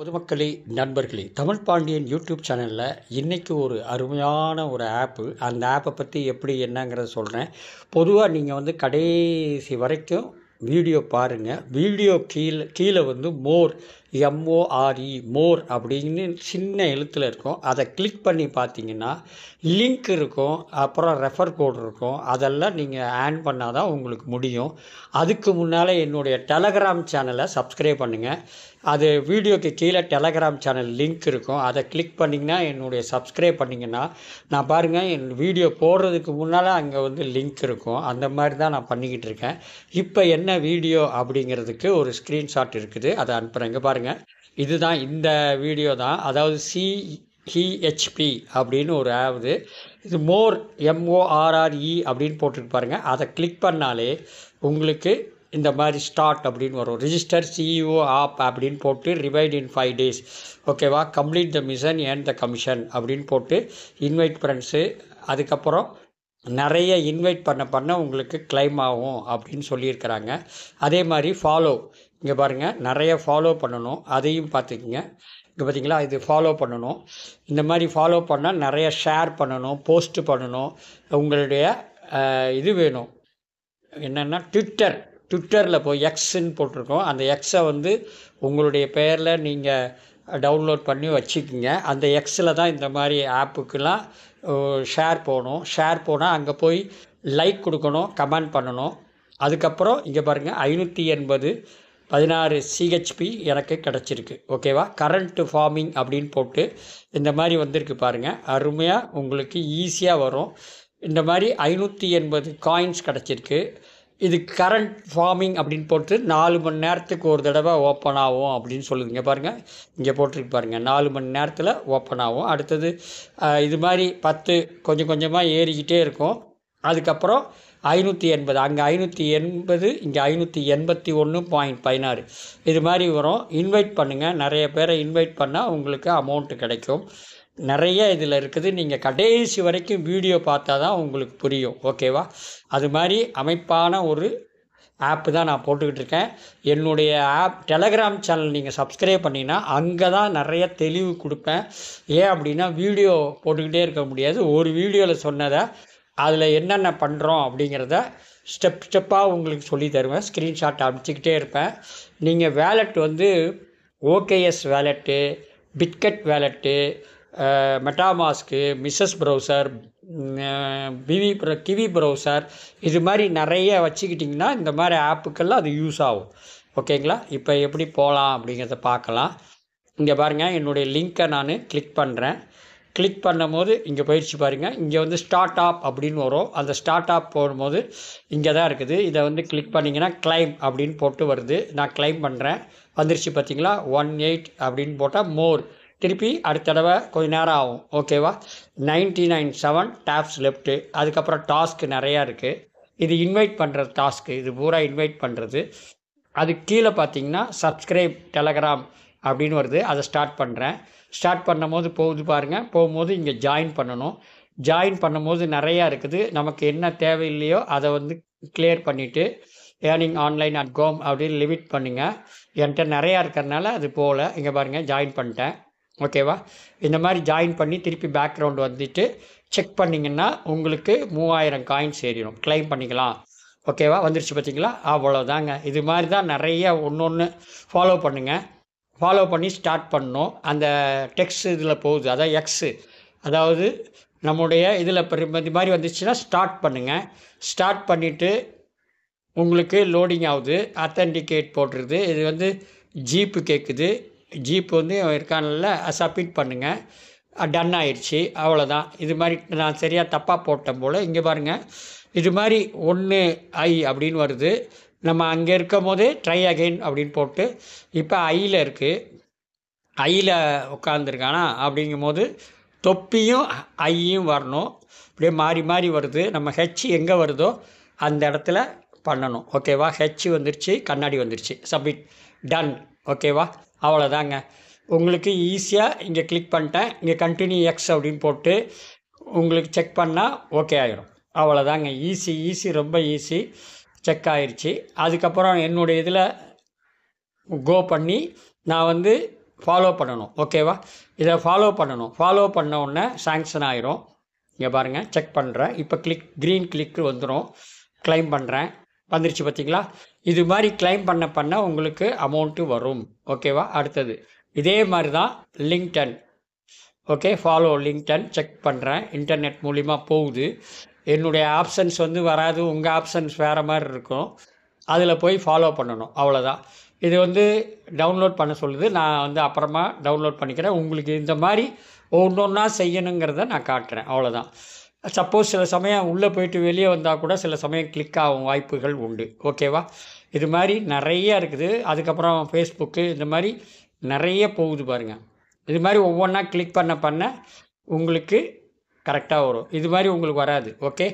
பொதுமக்களே நண்பர்களே தமிழ் பாண்டியன் யூடியூப் சேனலில் இன்றைக்கி ஒரு அருமையான ஒரு ஆப்பு அந்த ஆப்பை பற்றி எப்படி என்னங்கிறத சொல்கிறேன் பொதுவாக நீங்கள் வந்து கடைசி வரைக்கும் வீடியோ பாருங்கள் வீடியோ கீழே கீழே வந்து மோர் எம்ஓஆர்இ e, மோர் அப்படின்னு சின்ன எழுத்தில் இருக்கும் அதை கிளிக் பண்ணி பார்த்தீங்கன்னா லிங்க் இருக்கும் அப்புறம் ரெஃபர் கோட் இருக்கும் அதெல்லாம் நீங்கள் ஆன் பண்ணால் தான் உங்களுக்கு முடியும் அதுக்கு முன்னால் என்னுடைய டெலகிராம் சேனலை சப்ஸ்கிரைப் பண்ணுங்கள் அது வீடியோக்கு கீழே டெலகிராம் சேனல் லிங்க் இருக்கும் அதை கிளிக் பண்ணிங்கன்னா என்னுடைய சப்ஸ்கிரைப் பண்ணிங்கன்னா நான் பாருங்கள் என் வீடியோ போடுறதுக்கு முன்னால் அங்கே வந்து லிங்க் இருக்கும் அந்த மாதிரி தான் நான் பண்ணிக்கிட்டு இருக்கேன் இப்போ என்ன என்ன வீடியோ அப்படிங்கிறதுக்கு ஒரு ஸ்க்ரீன்ஷாட் இருக்குது அதை அனுப்புகிறேங்க பாருங்கள் இதுதான் இந்த வீடியோ தான் அதாவது சி ஹிஹெச்பி அப்படின்னு ஒரு ஆவுது இது மோர் எம்ஓஆர்ஆர்இ e அப்படின்னு போட்டுட்டு பாருங்கள் அதை கிளிக் பண்ணாலே உங்களுக்கு இந்த மாதிரி ஸ்டார்ட் அப்படின்னு வரும் ரிஜிஸ்டர் சிஇஓ ஆப் அப்படின்னு போட்டு ரிவைட் இன் ஃபைவ் டேஸ் ஓகேவா complete the mission and the commission அப்படின்னு போட்டு இன்வைட் ஃப்ரெண்ட்ஸு அதுக்கப்புறம் நிறைய இன்வைட் பண்ண பண்ண உங்களுக்கு கிளைம் ஆகும் அப்படின்னு சொல்லியிருக்கிறாங்க அதே மாதிரி ஃபாலோ இங்கே பாருங்கள் நிறைய ஃபாலோ பண்ணணும் அதையும் பார்த்துக்கோங்க இங்கே பார்த்தீங்களா இது ஃபாலோ பண்ணணும் இந்த மாதிரி ஃபாலோ பண்ணால் நிறைய ஷேர் பண்ணணும் போஸ்ட்டு பண்ணணும் உங்களுடைய இது வேணும் என்னென்னா ட்விட்டர் ட்விட்டரில் போய் எக்ஸ்ன்னு போட்டிருக்கோம் அந்த எக்ஸை வந்து உங்களுடைய பெயரில் நீங்கள் டவுன்லோட் பண்ணி வச்சுக்குங்க அந்த எக்ஸில் தான் இந்த மாதிரி ஆப்புக்கெலாம் ஷேர் போகணும் ஷேர் போனால் அங்கே போய் லைக் கொடுக்கணும் கமெண்ட் பண்ணணும் அதுக்கப்புறம் இங்கே பாருங்கள் ஐநூற்றி எண்பது பதினாறு சிஹெச்பி எனக்கு கிடச்சிருக்கு ஓகேவா கரண்ட்டு ஃபார்மிங் அப்படின்னு போட்டு இந்த மாதிரி வந்திருக்கு பாருங்கள் அருமையாக உங்களுக்கு ஈஸியாக வரும் இந்த மாதிரி ஐநூற்றி எண்பது காயின்ஸ் கிடச்சிருக்கு இது கரண்ட் ஃபார்மிங் அப்படின்னு போட்டு நாலு மணி நேரத்துக்கு ஒரு தடவை ஓப்பன் ஆகும் அப்படின்னு சொல்லுது இங்கே பாருங்கள் இங்கே போட்டிருக்கு பாருங்கள் நாலு மணி நேரத்தில் ஓப்பன் ஆகும் அடுத்தது இது மாதிரி பத்து கொஞ்சம் கொஞ்சமாக ஏறிக்கிட்டே இருக்கும் அதுக்கப்புறம் ஐநூற்றி எண்பது அங்கே ஐநூற்றி எண்பது இங்கே ஐநூற்றி எண்பத்தி ஒன்று பாயிண்ட் பதினாறு இது மாதிரி வரும் இன்வைட் பண்ணுங்கள் நிறைய பேரை இன்வைட் பண்ணால் உங்களுக்கு அமௌண்ட்டு கிடைக்கும் நிறைய இதில் இருக்குது நீங்கள் கடைசி வரைக்கும் வீடியோ பார்த்தா தான் உங்களுக்கு புரியும் ஓகேவா அது மாதிரி அமைப்பான ஒரு ஆப்பு தான் நான் போட்டுக்கிட்டு இருக்கேன் என்னுடைய ஆப் டெலகிராம் சேனல் நீங்கள் சப்ஸ்கிரைப் பண்ணிங்கன்னா அங்கே தான் நிறைய தெளிவு கொடுப்பேன் ஏன் அப்படின்னா வீடியோ போட்டுக்கிட்டே இருக்க முடியாது ஒரு வீடியோவில் சொன்னதை அதில் என்னென்ன பண்ணுறோம் அப்படிங்கிறத ஸ்டெப் ஸ்டெப்பாக உங்களுக்கு சொல்லி தருவேன் ஸ்க்ரீன்ஷாட் அனுப்பிச்சிக்கிட்டே இருப்பேன் நீங்கள் வேலெட் வந்து OKX wallet Bitget wallet MetaMask மிஸ்ஸஸ் ப்ரௌசர் பிவி கிவி ப்ரௌசர் இது மாதிரி நிறைய வச்சுக்கிட்டிங்கன்னா இந்த மாதிரி ஆப்புக்கெல்லாம் அது யூஸ் ஆகும் ஓகேங்களா இப்போ எப்படி போகலாம் அப்படிங்கிறத பார்க்கலாம் இங்கே பாருங்கள் என்னுடைய லிங்க்கை நான் கிளிக் பண்ணுறேன் கிளிக் பண்ணும்போது இங்கே போயிடுச்சு பாருங்கள் இங்கே வந்து ஸ்டார்ட் ஆப் அப்படின்னு வரும் அந்த ஸ்டார்ட் ஆப் போடும்போது இங்கே தான் இருக்குது இதை வந்து கிளிக் பண்ணிங்கன்னா கிளைம் அப்படின்னு போட்டு வருது நான் கிளைம் பண்ணுறேன் வந்துருச்சு பார்த்தீங்களா ஒன் எயிட் அப்படின்னு போட்டால் மோர் திருப்பி அடுத்த தடவை கொஞ்ச நேரம் ஆகும் ஓகேவா ninety nine seven taps left அதுக்கப்புறம் டாஸ்க்கு நிறையா இருக்குது இது இன்வைட் பண்ணுற டாஸ்க்கு இது பூரா இன்வைட் பண்ணுறது அதுக்கு கீழே பார்த்தீங்கன்னா சப்ஸ்கிரைப் டெலகிராம் அப்படின்னு வருது அதை ஸ்டார்ட் பண்ணுறேன் ஸ்டார்ட் பண்ணும் போது போகுது பாருங்கள் போகும்போது இங்கே ஜாயின் பண்ணணும் ஜாயின் பண்ணும்போது நிறையா இருக்குது நமக்கு என்ன தேவையில்லையோ அதை வந்து கிளியர் பண்ணிவிட்டு ஏர்னிங் ஆன்லைன் அட் கோம் அப்படின்னு லிமிட் பண்ணுங்கள் என்கிட்ட நிறையா இருக்கிறதுனால அது போகல இங்கே பாருங்கள் ஜாயின் பண்ணிட்டேன் ஓகேவா இந்த மாதிரி ஜாயின் பண்ணி திருப்பி பேக்ரவுண்ட் வந்துட்டு செக் பண்ணிங்கன்னா உங்களுக்கு மூவாயிரம் காயின்ஸ் ஏறிடும் கிளைம் பண்ணிக்கலாம் ஓகேவா வந்துருச்சு பார்த்தீங்களா அவ்வளோதாங்க இது மாதிரி தான் நிறைய ஒன்று ஒன்று ஃபாலோ பண்ணுங்கள் ஃபாலோ பண்ணி ஸ்டார்ட் பண்ணோம் அந்த டெக்ஸ்ட் இதில் போகுது அதான் எக்ஸு அதாவது நம்முடைய இதில் இது மாதிரி வந்துச்சுன்னா ஸ்டார்ட் பண்ணுங்கள் ஸ்டார்ட் பண்ணிவிட்டு உங்களுக்கு லோடிங் ஆகுது அத்தன்டிகேட் போட்டுருது இது வந்து ஜீப்பு கேட்குது ஜீப் வந்து இருக்கான்ல சப்மிட் பண்ணுங்கள் டன் ஆயிடுச்சு அவ்வளோதான் இது மாதிரி நான் சரியாக தப்பாக போட்டேன் போல் இங்கே பாருங்கள் இது மாதிரி ஒன்று ஐ அப்படின்னு வருது நம்ம அங்கே இருக்கும் போது ட்ரை அகெயின் அப்படின்னு போட்டு இப்போ ஐயில் இருக்குது ஐயில் உட்காந்துருக்கானா அப்படிங்கும் போது தொப்பியும் ஐயும் வரணும் அப்படியே மாறி மாறி வருது நம்ம ஹெச் எங்கே வருதோ அந்த இடத்துல பண்ணணும் ஓகேவா ஹெச் வந்துருச்சு கண்ணாடி வந்துருச்சு சப்மிட் டன் ஓகேவா அவ்வளோதாங்க உங்களுக்கு ஈஸியாக இங்கே கிளிக் பண்ணிட்டேன் இங்கே கண்டினியூ எக்ஸ் அப்படின்னு போட்டு உங்களுக்கு செக் பண்ணால் ஓகே ஆகிடும் அவ்வளோதாங்க ஈஸி ஈஸி ரொம்ப ஈஸி செக் ஆயிடுச்சு அதுக்கப்புறம் என்னுடைய இதில் கோ பண்ணி நான் வந்து ஃபாலோ பண்ணணும் ஓகேவா இதை ஃபாலோ பண்ணணும் ஃபாலோ பண்ண உடனே சாங்ஷன் ஆயிரும் இங்கே பாருங்கள் செக் பண்ணுறேன் இப்போ கிளிக் க்ரீன் கிளிக்கு வந்துடும் க்ளைம் பண்ணுறேன் வந்துருச்சு பார்த்தீங்களா இது மாதிரி கிளைம் பண்ண பண்ண உங்களுக்கு அமௌண்ட்டு வரும் ஓகேவா அடுத்தது இதே மாதிரி தான் LinkedIn okay follow LinkedIn check பண்ணுறேன் இன்டர்நெட் மூலிமா போகுது என்னுடைய ஆப்ஷன்ஸ் வந்து வராது உங்கள் ஆப்ஷன்ஸ் வேறு மாதிரி இருக்கும் அதில் போய் ஃபாலோ பண்ணணும் அவ்வளோதான் இது வந்து டவுன்லோட் பண்ண சொல்லுது நான் வந்து அப்புறமா டவுன்லோட் பண்ணிக்கிறேன் உங்களுக்கு இந்த மாதிரி ஒன்று ஒன்றா செய்யணுங்கிறத நான் காட்டுறேன் அவ்வளோதான் சப்போஸ் சில சமயம் உள்ளே போயிட்டு வெளியே வந்தால் கூட சில சமயம் கிளிக் ஆகும் வாய்ப்புகள் உண்டு ஓகேவா இது மாதிரி நிறைய இருக்குது அதுக்கப்புறம் ஃபேஸ்புக்கு இந்த மாதிரி நிறைய போகுது பாருங்கள் இது மாதிரி ஒவ்வொன்றா கிளிக் பண்ண பண்ண உங்களுக்கு கரெக்டாக வரும் இது மாதிரி உங்களுக்கு வராது ஓகே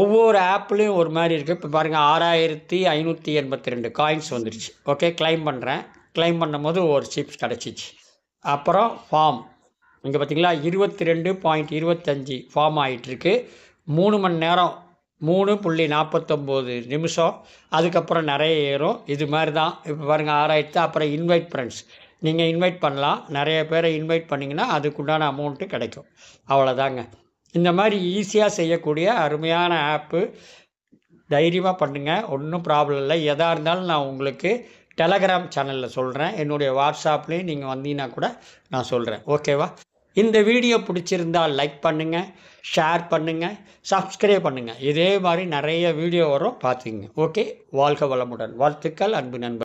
ஒவ்வொரு ஆப்லேயும் ஒரு மாதிரி இருக்குது இப்போ பாருங்கள் ஆறாயிரத்தி ஐநூற்றி எண்பத்தி ரெண்டு காயின்ஸ் வந்துடுச்சு ஓகே கிளைம் பண்ணுறேன் கிளைம் பண்ணும்போது ஒரு சிப்ஸ் கிடச்சிச்சு அப்புறம் ஃபார்ம் இங்கே பார்த்திங்களா இருபத்தி ரெண்டு பாயிண்ட் இருபத்தஞ்சி ஃபார்ம் ஆகிட்டுருக்கு மூணு மணி நேரம் மூணு புள்ளி நாற்பத்தொம்போது நிமிஷம் அதுக்கப்புறம் நிறைய ஏறும் இது மாதிரி தான் இப்போ பாருங்கள் ஆராய்ச்சி அப்புறம் இன்வைட் ஃப்ரெண்ட்ஸ் நீங்கள் இன்வைட் பண்ணலாம் நிறைய பேரை இன்வைட் பண்ணிங்கன்னா அதுக்குண்டான அமௌண்ட்டு கிடைக்கும் அவ்வளோதாங்க இந்த மாதிரி ஈஸியாக செய்யக்கூடிய அருமையான ஆப்பு தைரியமாக பண்ணுங்கள் ஒன்றும் ப்ராப்ளம் இல்லை எதாக இருந்தாலும் நான் உங்களுக்கு டெலகிராம் சேனலில் சொல்கிறேன் என்னுடைய வாட்ஸ்அப்லேயும் நீங்கள் வந்தீங்கன்னா கூட நான் சொல்கிறேன் ஓகேவா இந்த வீடியோ பிடிச்சிருந்தால் லைக் பண்ணுங்கள் ஷேர் பண்ணுங்கள் சப்ஸ்கிரைப் பண்ணுங்கள் இதே மாதிரி நிறைய வீடியோ வரும் பார்த்துங்க ஓகே வாழ்க வளமுடன் வாழ்த்துக்கள் அன்பு நண்பர்